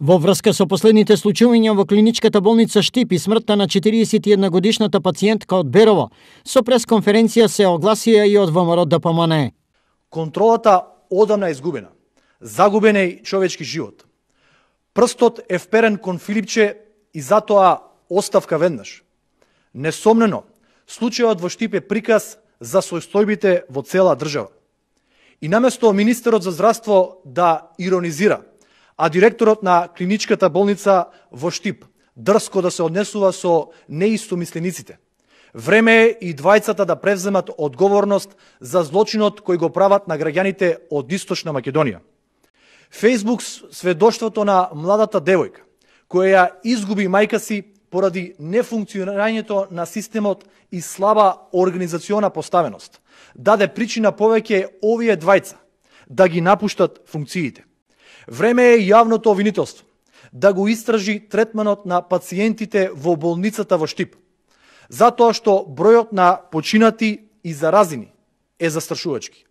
Во врска со последните случувања во клиничката болница Штип и смртта на 41 годишната пациентка од Берово, со пресконференција се огласија и од ВМРО да помане. Контролата одамна е изгубена. Загубен е човечки живот. Прстот е вперен кон Филипче и затоа оставка веднаш. Несомнено, случајот во Штип е приказ за состојбите во цела држава. И наместо министерот за здравство да иронизира – а директорот на клиничката болница во Штип дрско да се однесува со неистомислениците. Време е и двајцата да превземат одговорност за злочинот кој го прават на граѓаните од Источна Македонија. Фейсбук сведоштвото на младата девојка, која ја изгуби мајка си поради нефункционирањето на системот и слаба организациона поставеност, даде причина повеќе овие двајца да ги напуштат функциите. Време е јавното обвинителство да го истражи третманот на пациентите во болницата во Штип, затоа што бројот на починати и заразени е застрашувачки.